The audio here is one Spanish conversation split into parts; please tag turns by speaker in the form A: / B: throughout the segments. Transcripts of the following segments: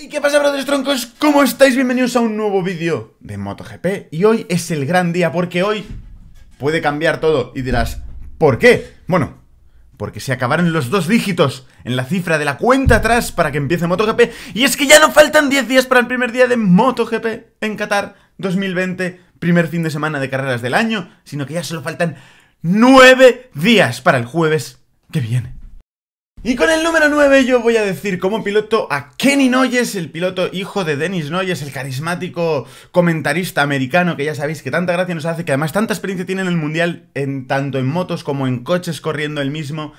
A: ¿Y qué pasa, brothers troncos? ¿Cómo estáis? Bienvenidos a un nuevo vídeo de MotoGP Y hoy es el gran día porque hoy puede cambiar todo Y dirás, ¿por qué? Bueno, porque se acabaron los dos dígitos en la cifra de la cuenta atrás para que empiece MotoGP Y es que ya no faltan 10 días para el primer día de MotoGP en Qatar 2020 Primer fin de semana de carreras del año Sino que ya solo faltan 9 días para el jueves que viene y con el número 9 yo voy a decir como piloto a Kenny Noyes, el piloto hijo de Dennis Noyes, el carismático comentarista americano que ya sabéis que tanta gracia nos hace, que además tanta experiencia tiene en el Mundial, en, tanto en motos como en coches corriendo el mismo,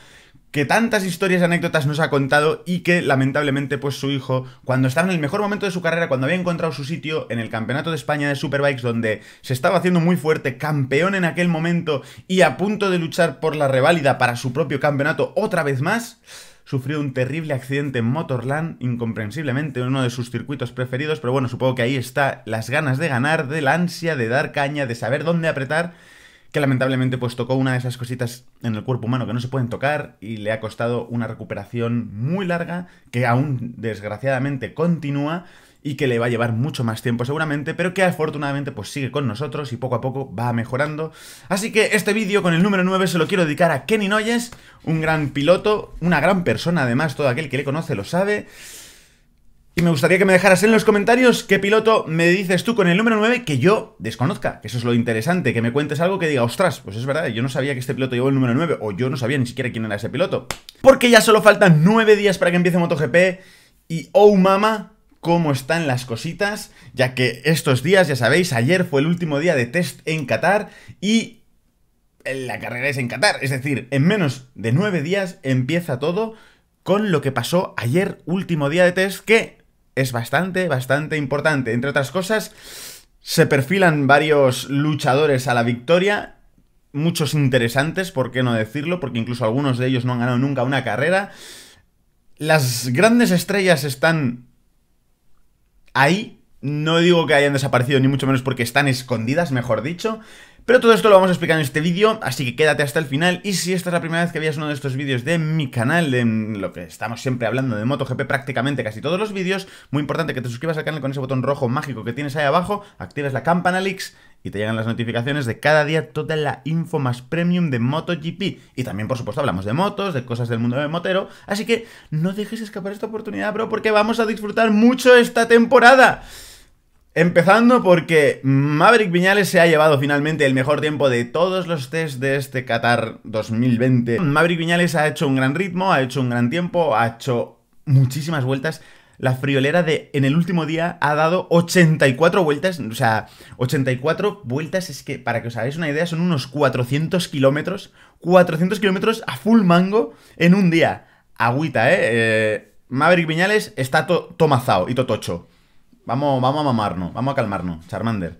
A: que tantas historias y anécdotas nos ha contado y que lamentablemente pues su hijo, cuando estaba en el mejor momento de su carrera, cuando había encontrado su sitio en el Campeonato de España de Superbikes, donde se estaba haciendo muy fuerte, campeón en aquel momento y a punto de luchar por la reválida para su propio campeonato otra vez más, sufrió un terrible accidente en Motorland, incomprensiblemente uno de sus circuitos preferidos, pero bueno, supongo que ahí está las ganas de ganar, de la ansia de dar caña, de saber dónde apretar que lamentablemente pues tocó una de esas cositas en el cuerpo humano que no se pueden tocar y le ha costado una recuperación muy larga que aún desgraciadamente continúa y que le va a llevar mucho más tiempo seguramente, pero que afortunadamente pues sigue con nosotros y poco a poco va mejorando. Así que este vídeo con el número 9 se lo quiero dedicar a Kenny Noyes, un gran piloto, una gran persona además, todo aquel que le conoce lo sabe me gustaría que me dejaras en los comentarios qué piloto me dices tú con el número 9 que yo desconozca. Que eso es lo interesante, que me cuentes algo que diga, ostras, pues es verdad, yo no sabía que este piloto llevó el número 9 o yo no sabía ni siquiera quién era ese piloto. Porque ya solo faltan 9 días para que empiece MotoGP y oh mama, cómo están las cositas, ya que estos días, ya sabéis, ayer fue el último día de test en Qatar y la carrera es en Qatar. Es decir, en menos de 9 días empieza todo con lo que pasó ayer, último día de test, que es bastante, bastante importante. Entre otras cosas, se perfilan varios luchadores a la victoria, muchos interesantes, por qué no decirlo, porque incluso algunos de ellos no han ganado nunca una carrera. Las grandes estrellas están ahí, no digo que hayan desaparecido, ni mucho menos porque están escondidas, mejor dicho. Pero todo esto lo vamos a explicar en este vídeo, así que quédate hasta el final. Y si esta es la primera vez que veas uno de estos vídeos de mi canal, en lo que estamos siempre hablando de MotoGP prácticamente casi todos los vídeos, muy importante que te suscribas al canal con ese botón rojo mágico que tienes ahí abajo, actives la campana Leaks y te llegan las notificaciones de cada día toda la info más premium de MotoGP. Y también, por supuesto, hablamos de motos, de cosas del mundo de motero. Así que no dejes escapar esta oportunidad, bro, porque vamos a disfrutar mucho esta temporada. Empezando porque Maverick Viñales se ha llevado finalmente el mejor tiempo de todos los test de este Qatar 2020. Maverick Viñales ha hecho un gran ritmo, ha hecho un gran tiempo, ha hecho muchísimas vueltas. La friolera de en el último día ha dado 84 vueltas, o sea, 84 vueltas es que, para que os hagáis una idea, son unos 400 kilómetros, 400 kilómetros a full mango en un día. Agüita, ¿eh? eh Maverick Viñales está tomazado y totocho. Vamos, a mamarnos, vamos a calmarnos, Charmander.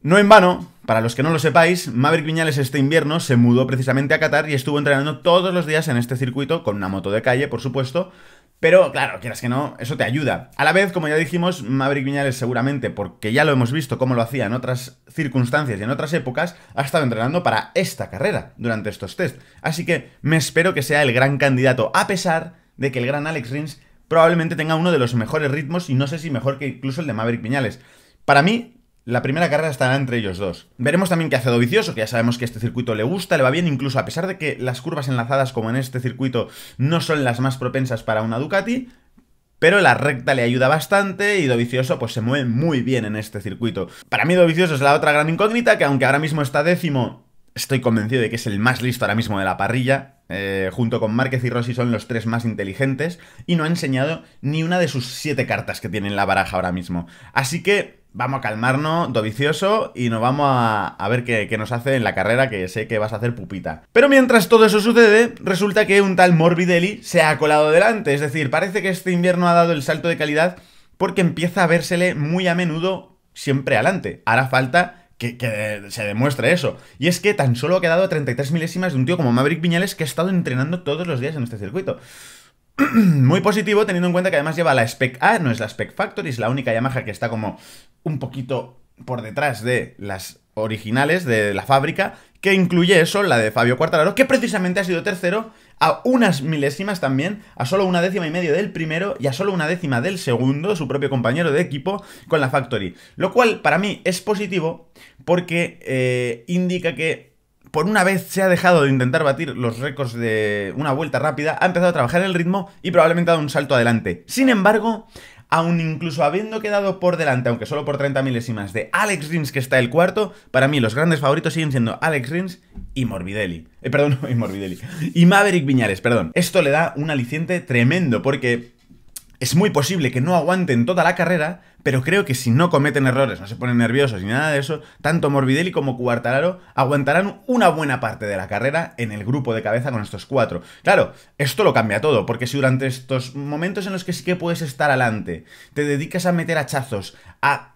A: No en vano, para los que no lo sepáis, Maverick Viñales este invierno se mudó precisamente a Qatar y estuvo entrenando todos los días en este circuito, con una moto de calle, por supuesto, pero claro, quieras que no, eso te ayuda. A la vez, como ya dijimos, Maverick Viñales seguramente, porque ya lo hemos visto cómo lo hacía en otras circunstancias y en otras épocas, ha estado entrenando para esta carrera durante estos test. Así que me espero que sea el gran candidato, a pesar de que el gran Alex Rins probablemente tenga uno de los mejores ritmos y no sé si mejor que incluso el de Maverick Piñales. Para mí, la primera carrera estará entre ellos dos. Veremos también qué hace Dovicioso, que ya sabemos que este circuito le gusta, le va bien, incluso a pesar de que las curvas enlazadas como en este circuito no son las más propensas para una Ducati, pero la recta le ayuda bastante y Dovicioso pues se mueve muy bien en este circuito. Para mí Dovicioso es la otra gran incógnita, que aunque ahora mismo está décimo, estoy convencido de que es el más listo ahora mismo de la parrilla, eh, junto con Márquez y Rossi son los tres más inteligentes y no ha enseñado ni una de sus siete cartas que tiene en la baraja ahora mismo. Así que vamos a calmarnos, Dovicioso, y nos vamos a, ver qué, nos hace en la carrera que sé que vas a hacer pupita. Pero mientras todo eso sucede, resulta que un tal Morbidelli se ha colado delante, es decir, parece que este invierno ha dado el salto de calidad porque empieza a vérsele muy a menudo siempre adelante. Hará falta que, se demuestre eso. Y es que tan solo ha quedado 33 milésimas de un tío como Maverick Viñales que ha estado entrenando todos los días en este circuito. Muy positivo, teniendo en cuenta que además lleva la Spec A, no es la Spec Factory, es la única Yamaha que está como un poquito por detrás de las originales de la fábrica, que incluye eso, la de Fabio Quartararo, que precisamente ha sido tercero a unas milésimas también, a solo una décima y medio del primero y a solo una décima del segundo, su propio compañero de equipo, con la Factory. Lo cual para mí es positivo porque eh, indica que por una vez se ha dejado de intentar batir los récords de una vuelta rápida, ha empezado a trabajar el ritmo y probablemente ha dado un salto adelante. Sin embargo, Aún incluso habiendo quedado por delante, aunque solo por 30 milésimas, de Alex Rins, que está el cuarto, para mí los grandes favoritos siguen siendo Alex Rins y Morbidelli. Eh, perdón, no, y Morbidelli. Y Maverick Viñales, perdón. Esto le da un aliciente tremendo, porque es muy posible que no aguanten toda la carrera, pero creo que si no cometen errores, no se ponen nerviosos ni nada de eso, tanto Morbidelli como Cuartararo aguantarán una buena parte de la carrera en el grupo de cabeza con estos cuatro. Claro, esto lo cambia todo, porque si durante estos momentos en los que sí que puedes estar adelante, te dedicas a meter hachazos, a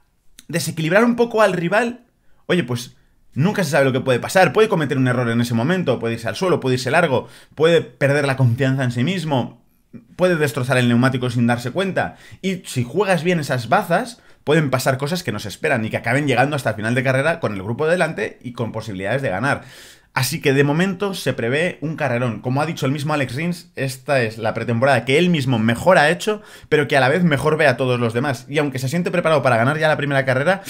A: desequilibrar un poco al rival, oye, pues Nunca se sabe lo que puede pasar. Puede cometer un error en ese momento, puede irse al suelo, puede irse largo, puede perder la confianza en sí mismo puede destrozar el neumático sin darse cuenta. Y si juegas bien esas bazas, pueden pasar cosas que no se esperan y que acaben llegando hasta el final de carrera con el grupo de delante y con posibilidades de ganar. Así que de momento se prevé un carrerón. Como ha dicho el mismo Alex Rins, esta es la pretemporada que él mismo mejor ha hecho, pero que a la vez mejor ve a todos los demás. Y aunque se siente preparado para ganar ya la primera carrera,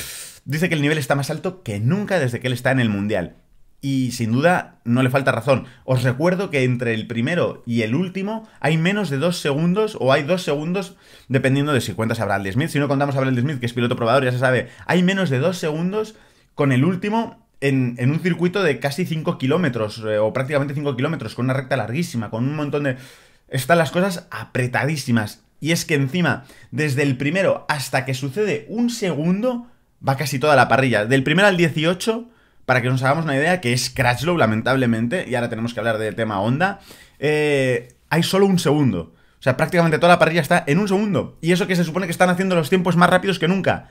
A: dice que el nivel está más alto que nunca desde que él está en el Mundial. Y sin duda no le falta razón. Os recuerdo que entre el primero y el último hay menos de dos segundos o hay dos segundos dependiendo de si cuentas a Bradley Smith. Si no contamos a Bradley Smith, que es piloto probador, ya se sabe, hay menos de dos segundos con el último en, un circuito de casi 5 kilómetros eh, o prácticamente 5 kilómetros, con una recta larguísima, con un montón de... Están las cosas apretadísimas. Y es que encima, desde el primero hasta que sucede un segundo, va casi toda la parrilla. Del primero al 18 para que nos hagamos una idea, que es low lamentablemente, y ahora tenemos que hablar del tema onda eh, hay solo un segundo. O sea, prácticamente toda la parrilla está en un segundo. Y eso que se supone que están haciendo los tiempos más rápidos que nunca.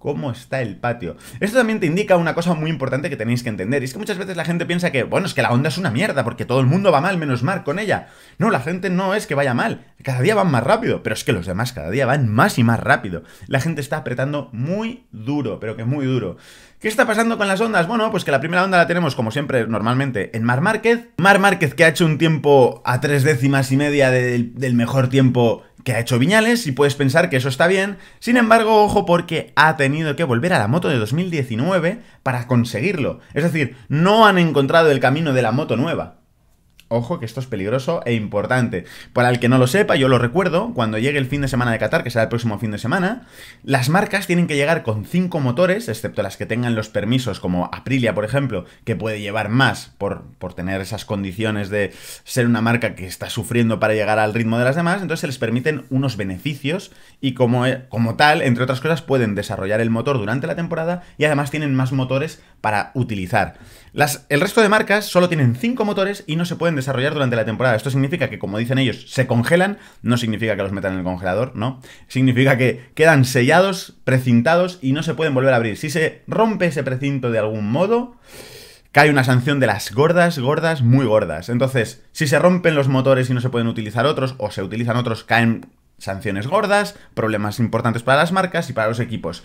A: ¿Cómo está el patio? Esto también te indica una cosa muy importante que tenéis que entender. Y es que muchas veces la gente piensa que, bueno, es que la onda es una mierda porque todo el mundo va mal menos Mark con ella. No, la gente no es que vaya mal. Cada día van más rápido. Pero es que los demás cada día van más y más rápido. La gente está apretando muy duro, pero que muy duro. ¿Qué está pasando con las ondas? Bueno, pues que la primera onda la tenemos, como siempre, normalmente en Mar Márquez. Mar Márquez que ha hecho un tiempo a tres décimas y media del, del mejor tiempo que ha hecho Viñales y puedes pensar que eso está bien. Sin embargo, ojo porque ha tenido que volver a la moto de 2019 para conseguirlo. Es decir, no han encontrado el camino de la moto nueva. Ojo que esto es peligroso e importante. Para el que no lo sepa, yo lo recuerdo, cuando llegue el fin de semana de Qatar, que será el próximo fin de semana, las marcas tienen que llegar con 5 motores, excepto las que tengan los permisos, como Aprilia, por ejemplo, que puede llevar más por, por tener esas condiciones de ser una marca que está sufriendo para llegar al ritmo de las demás, entonces se les permiten unos beneficios y como, eh, como tal, entre otras cosas, pueden desarrollar el motor durante la temporada y además tienen más motores para utilizar el resto de marcas solo tienen 5 motores y no se pueden desarrollar durante la temporada. Esto significa que, como dicen ellos, se congelan, no significa que los metan en el congelador, ¿no? Significa que quedan sellados, precintados y no se pueden volver a abrir. Si se rompe ese precinto de algún modo, cae una sanción de las gordas, gordas, muy gordas. Entonces, si se rompen los motores y no se pueden utilizar otros, o se utilizan otros, caen sanciones gordas, problemas importantes para las marcas y para los equipos.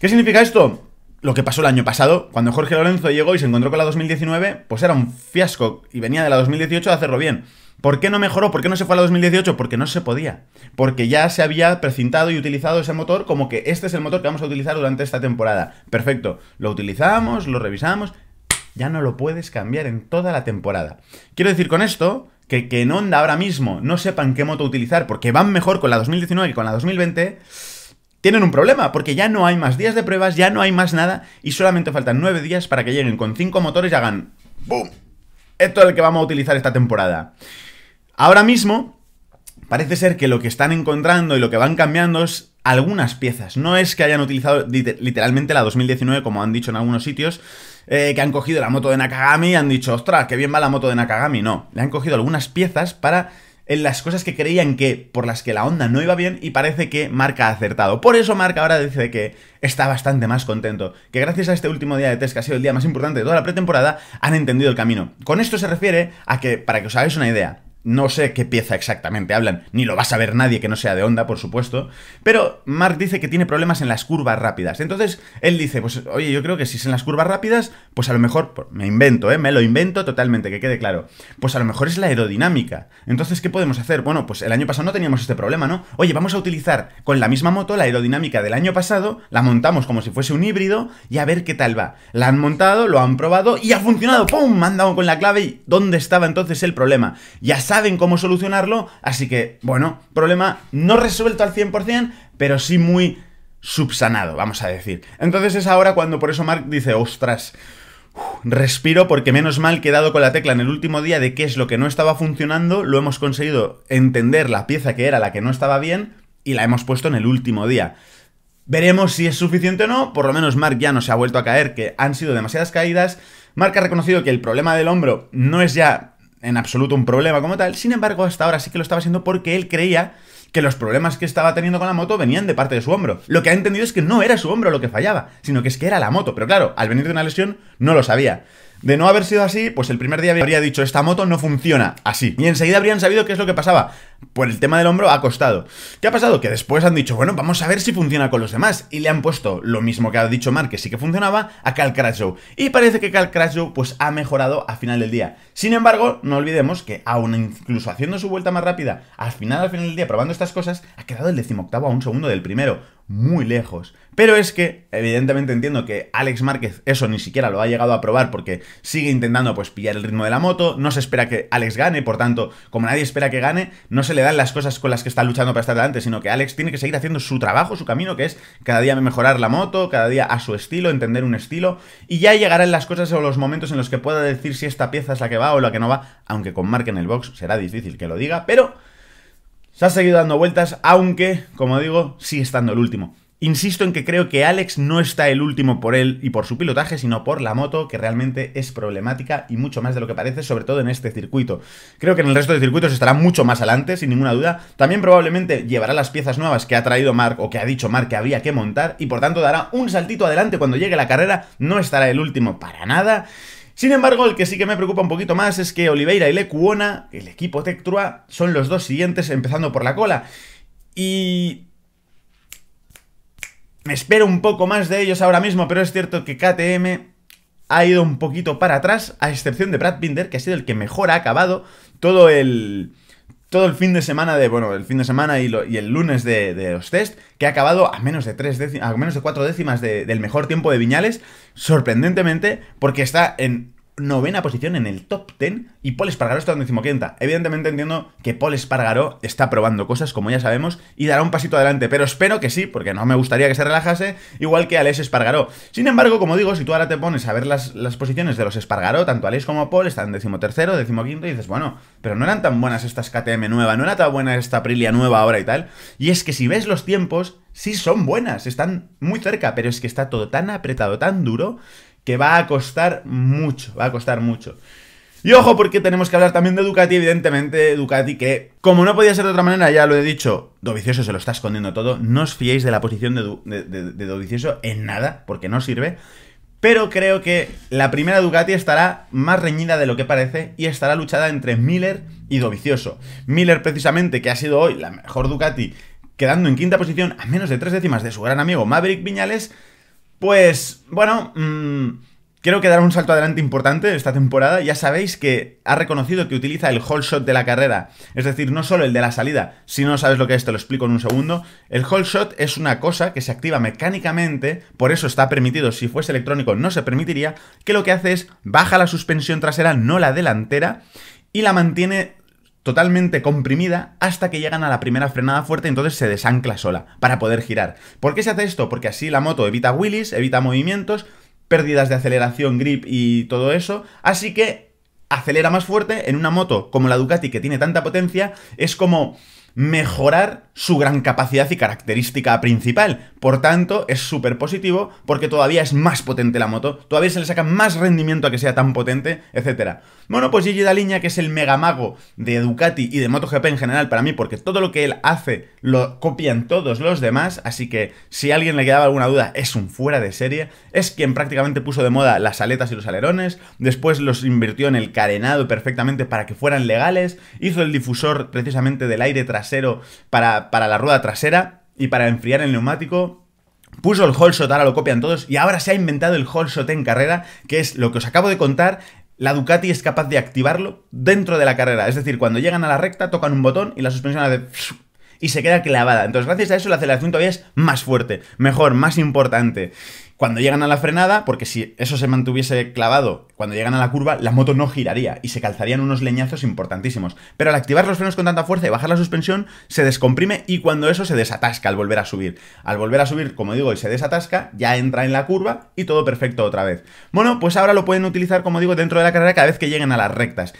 A: ¿Qué significa esto? lo que pasó el año pasado, cuando Jorge Lorenzo llegó y se encontró con la 2019, pues era un fiasco y venía de la 2018 a hacerlo bien. ¿Por qué no mejoró? ¿Por qué no se fue a la 2018? Porque no se podía. Porque ya se había precintado y utilizado ese motor como que este es el motor que vamos a utilizar durante esta temporada. Perfecto. Lo utilizamos, lo revisamos. Ya no lo puedes cambiar en toda la temporada. Quiero decir con esto que, que en Honda ahora mismo no sepan qué moto utilizar porque van mejor con la 2019 y con la 2020 tienen un problema, porque ya no hay más días de pruebas, ya no hay más nada, y solamente faltan nueve días para que lleguen con cinco motores y hagan ¡Bum! Esto es el que vamos a utilizar esta temporada. Ahora mismo, parece ser que lo que están encontrando y lo que van cambiando es algunas piezas. No es que hayan utilizado literalmente la 2019, como han dicho en algunos sitios, eh, que han cogido la moto de Nakagami y han dicho, ostras, qué bien va la moto de Nakagami. No, le han cogido algunas piezas para en las cosas que creían que por las que la onda no iba bien y parece que Marca ha acertado. Por eso Marca ahora dice que está bastante más contento, que gracias a este último día de test, que ha sido el día más importante de toda la pretemporada, han entendido el camino. Con esto se refiere a que, para que os hagáis una idea, no sé qué pieza exactamente hablan, ni lo va a saber nadie que no sea de onda por supuesto. Pero Mark dice que tiene problemas en las curvas rápidas. Entonces él dice, pues oye, yo creo que si es en las curvas rápidas, pues a lo mejor, me invento, ¿eh? me lo invento totalmente, que quede claro. Pues a lo mejor es la aerodinámica. Entonces, ¿qué podemos hacer? Bueno, pues el año pasado no teníamos este problema, ¿no? Oye, vamos a utilizar con la misma moto la aerodinámica del año pasado, la montamos como si fuese un híbrido y a ver qué tal va. La han montado, lo han probado y ha funcionado. ¡Pum! Me han dado con la clave y ¿dónde estaba entonces el problema? Ya saben cómo solucionarlo, así que, bueno, problema no resuelto al 100%, pero sí muy subsanado, vamos a decir. Entonces es ahora cuando por eso Mark dice, ostras, respiro porque menos mal quedado con la tecla en el último día de qué es lo que no estaba funcionando, lo hemos conseguido entender la pieza que era la que no estaba bien y la hemos puesto en el último día. Veremos si es suficiente o no, por lo menos Mark ya no se ha vuelto a caer, que han sido demasiadas caídas. Mark ha reconocido que el problema del hombro no es ya en absoluto un problema como tal. Sin embargo, hasta ahora sí que lo estaba haciendo porque él creía que los problemas que estaba teniendo con la moto venían de parte de su hombro. Lo que ha entendido es que no era su hombro lo que fallaba, sino que es que era la moto. Pero claro, al venir de una lesión no lo sabía. De no haber sido así, pues el primer día habría dicho, esta moto no funciona así. Y enseguida habrían sabido qué es lo que pasaba. Por el tema del hombro ha costado. ¿Qué ha pasado? Que después han dicho, bueno, vamos a ver si funciona con los demás. Y le han puesto lo mismo que ha dicho Mark, que sí que funcionaba, a Cal Crash Y parece que Cal Crash pues ha mejorado a final del día. Sin embargo, no olvidemos que aún incluso haciendo su vuelta más rápida, al final, al final del día, probando estas cosas, ha quedado el decimoctavo a un segundo del primero muy lejos. Pero es que, evidentemente entiendo que Alex Márquez eso ni siquiera lo ha llegado a probar porque sigue intentando pues pillar el ritmo de la moto, no se espera que Alex gane, por tanto, como nadie espera que gane, no se le dan las cosas con las que está luchando para estar delante, sino que Alex tiene que seguir haciendo su trabajo, su camino, que es cada día mejorar la moto, cada día a su estilo, entender un estilo, y ya llegarán las cosas o los momentos en los que pueda decir si esta pieza es la que va o la que no va, aunque con Mark en el box será difícil que lo diga, pero... Se ha seguido dando vueltas, aunque, como digo, sí estando el último. Insisto en que creo que Alex no está el último por él y por su pilotaje, sino por la moto, que realmente es problemática y mucho más de lo que parece, sobre todo en este circuito. Creo que en el resto de circuitos estará mucho más adelante, sin ninguna duda. También probablemente llevará las piezas nuevas que ha traído Mark o que ha dicho Mark que había que montar y por tanto dará un saltito adelante cuando llegue la carrera. No estará el último para nada. Sin embargo, el que sí que me preocupa un poquito más es que Oliveira y Lecuona, el equipo Tectrua, son los dos siguientes, empezando por la cola. Y me espero un poco más de ellos ahora mismo, pero es cierto que KTM ha ido un poquito para atrás, a excepción de Brad Binder, que ha sido el que mejor ha acabado todo el, todo el fin de semana de, bueno, el fin de semana y, y el lunes de, los test, que ha acabado a menos de tres décimas, a menos de cuatro décimas del mejor tiempo de Viñales, sorprendentemente, porque está en novena posición en el top 10 y Paul Espargaró está en decimoquinta. Evidentemente entiendo que Paul Espargaró está probando cosas, como ya sabemos, y dará un pasito adelante, pero espero que sí, porque no me gustaría que se relajase, igual que Alex Espargaró. Sin embargo, como digo, si tú ahora te pones a ver las, las posiciones de los Espargaró, tanto Alex como Paul están en decimotercero, decimoquinto, y dices, bueno, pero no eran tan buenas estas KTM nueva, no era tan buena esta Aprilia nueva ahora y tal. Y es que si ves los tiempos, sí son buenas, están muy cerca, pero es que está todo tan apretado, tan duro, que va a costar mucho, va a costar mucho. Y ojo, porque tenemos que hablar también de Ducati, evidentemente, Ducati, que como no podía ser de otra manera, ya lo he dicho, Dovicioso se lo está escondiendo todo, no os fiéis de la posición de, de, Dovicioso en nada, porque no sirve. Pero creo que la primera Ducati estará más reñida de lo que parece y estará luchada entre Miller y Dovicioso. Miller, precisamente, que ha sido hoy la mejor Ducati, quedando en quinta posición a menos de tres décimas de su gran amigo Maverick Viñales, pues, bueno, mm, creo que dará un salto adelante importante esta temporada. Ya sabéis que ha reconocido que utiliza el hole shot de la carrera, es decir, no solo el de la salida. Si no sabes lo que es, te lo explico en un segundo. El hole shot es una cosa que se activa mecánicamente, por eso está permitido, si fuese electrónico no se permitiría, que lo que hace es baja la suspensión trasera, no la delantera, y la mantiene totalmente comprimida hasta que llegan a la primera frenada fuerte y entonces se desancla sola para poder girar. ¿Por qué se hace esto? Porque así la moto evita wheelies, evita movimientos, pérdidas de aceleración, grip y todo eso, así que acelera más fuerte en una moto como la Ducati que tiene tanta potencia, es como mejorar su gran capacidad y característica principal. Por tanto, es súper positivo porque todavía es más potente la moto, todavía se le saca más rendimiento a que sea tan potente, Etcétera. Bueno, pues Gigi Daliña, que es el mega mago de Ducati y de MotoGP en general para mí, porque todo lo que él hace lo copian todos los demás, así que si a alguien le quedaba alguna duda, es un fuera de serie, es quien prácticamente puso de moda las aletas y los alerones, después los invirtió en el carenado perfectamente para que fueran legales, hizo el difusor precisamente del aire tras para, la rueda trasera y para enfriar el neumático. Puso el hold shot, ahora lo copian todos, y ahora se ha inventado el hold shot en carrera, que es lo que os acabo de contar. La Ducati es capaz de activarlo dentro de la carrera. Es decir, cuando llegan a la recta, tocan un botón y la suspensión hace y se queda clavada. Entonces, gracias a eso, la aceleración todavía es más fuerte, mejor, más importante. Cuando llegan a la frenada, porque si eso se mantuviese clavado, cuando llegan a la curva, la moto no giraría y se calzarían unos leñazos importantísimos. Pero al activar los frenos con tanta fuerza y bajar la suspensión, se descomprime y cuando eso se desatasca al volver a subir. Al volver a subir, como digo, y se desatasca, ya entra en la curva y todo perfecto otra vez. Bueno, pues ahora lo pueden utilizar, como digo, dentro de la carrera cada vez que lleguen a las rectas.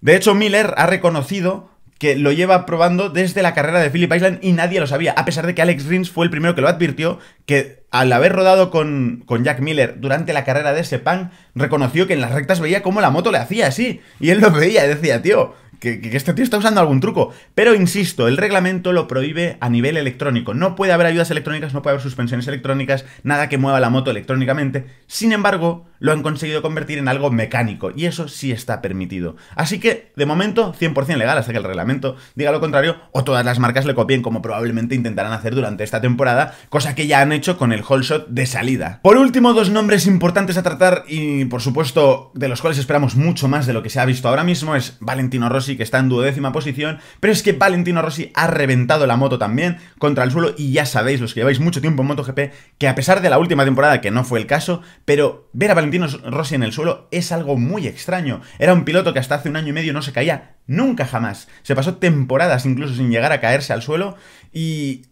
A: De hecho, Miller ha reconocido que lo lleva probando desde la carrera de Philip Island y nadie lo sabía, a pesar de que Alex Rins fue el primero que lo advirtió, que al haber rodado con, Jack Miller durante la carrera de Sepang, reconoció que en las rectas veía cómo la moto le hacía así. Y él lo veía y decía, tío, que, que, este tío está usando algún truco. Pero insisto, el reglamento lo prohíbe a nivel electrónico. No puede haber ayudas electrónicas, no puede haber suspensiones electrónicas, nada que mueva la moto electrónicamente. Sin embargo, lo han conseguido convertir en algo mecánico. Y eso sí está permitido. Así que, de momento, 100% legal hasta que el reglamento diga lo contrario o todas las marcas le copien como probablemente intentarán hacer durante esta temporada, cosa que ya han hecho con el shot de salida. Por último, dos nombres importantes a tratar y, por supuesto, de los cuales esperamos mucho más de lo que se ha visto ahora mismo es Valentino Rossi, que está en duodécima posición, pero es que Valentino Rossi ha reventado la moto también contra el suelo y ya sabéis, los que lleváis mucho tiempo en MotoGP, que a pesar de la última temporada, que no fue el caso, pero ver a Valentino Rossi en el suelo es algo muy extraño. Era un piloto que hasta hace un año y medio no se caía nunca jamás. Se pasó temporadas incluso sin llegar a caerse al suelo y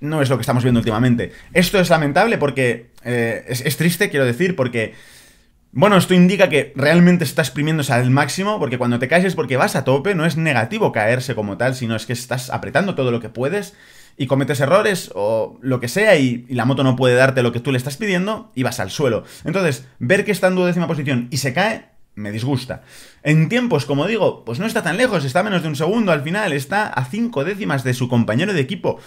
A: no es lo que estamos viendo últimamente. Esto es lamentable porque eh, es, triste, quiero decir, porque... Bueno, esto indica que realmente estás primiéndose al máximo, porque cuando te caes es porque vas a tope, no es negativo caerse como tal, sino es que estás apretando todo lo que puedes y cometes errores o lo que sea y, la moto no puede darte lo que tú le estás pidiendo y vas al suelo. Entonces, ver que está en duodécima posición y se cae, me disgusta. En tiempos, como digo, pues no está tan lejos, está a menos de un segundo al final, está a cinco décimas de su compañero de equipo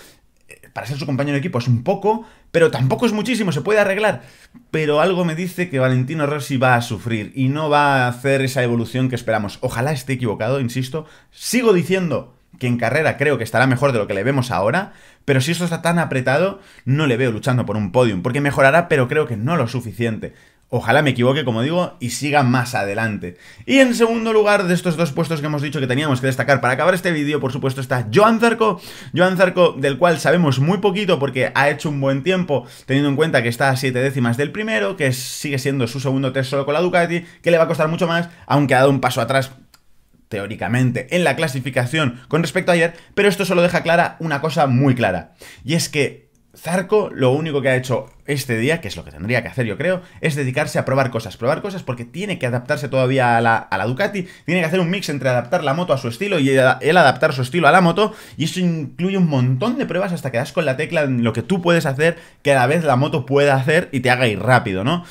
A: para ser su compañero de equipo es un poco, pero tampoco es muchísimo, se puede arreglar. Pero algo me dice que Valentino Rossi va a sufrir y no va a hacer esa evolución que esperamos. Ojalá esté equivocado, insisto. Sigo diciendo que en carrera creo que estará mejor de lo que le vemos ahora, pero si esto está tan apretado, no le veo luchando por un podium, porque mejorará, pero creo que no lo suficiente. Ojalá me equivoque, como digo, y siga más adelante. Y en segundo lugar, de estos dos puestos que hemos dicho que teníamos que destacar para acabar este vídeo, por supuesto, está Joan Zarco. Joan Zarco, del cual sabemos muy poquito porque ha hecho un buen tiempo, teniendo en cuenta que está a siete décimas del primero, que sigue siendo su segundo test solo con la Ducati, que le va a costar mucho más, aunque ha dado un paso atrás teóricamente, en la clasificación con respecto a ayer, pero esto solo deja clara una cosa muy clara, y es que Zarco lo único que ha hecho este día, que es lo que tendría que hacer yo creo, es dedicarse a probar cosas, probar cosas porque tiene que adaptarse todavía a la, Ducati, tiene que hacer un mix entre adaptar la moto a su estilo y él, adaptar su estilo a la moto, y eso incluye un montón de pruebas hasta que das con la tecla en lo que tú puedes hacer, que a la vez la moto pueda hacer y te haga ir rápido, ¿no?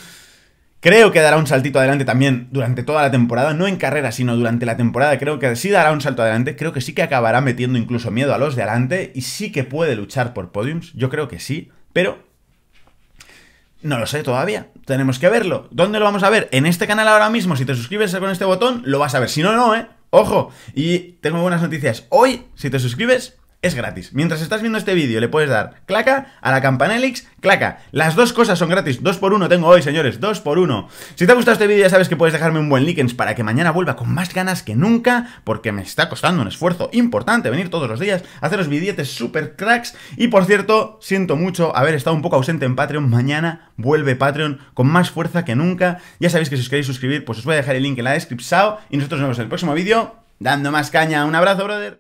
A: Creo que dará un saltito adelante también durante toda la temporada, no en carrera, sino durante la temporada. Creo que sí dará un salto adelante, creo que sí que acabará metiendo incluso miedo a los de adelante y sí que puede luchar por podiums, yo creo que sí, pero no lo sé todavía. Tenemos que verlo. ¿Dónde lo vamos a ver? En este canal ahora mismo, si te suscribes con este botón, lo vas a ver. Si no, no, ¿eh? Ojo. Y tengo buenas noticias. Hoy, si te suscribes, es gratis. Mientras estás viendo este vídeo, le puedes dar claca a la campanelix, claca. Las dos cosas son gratis. Dos por uno tengo hoy, señores. Dos por uno. Si te ha gustado este vídeo, ya sabes que puedes dejarme un buen likens para que mañana vuelva con más ganas que nunca, porque me está costando un esfuerzo importante venir todos los días, haceros billetes super cracks. Y por cierto, siento mucho haber estado un poco ausente en Patreon. Mañana vuelve Patreon con más fuerza que nunca. Ya sabéis que si os queréis suscribir, pues os voy a dejar el link en la descripción. Y nosotros nos vemos en el próximo vídeo. Dando más caña. Un abrazo, brother.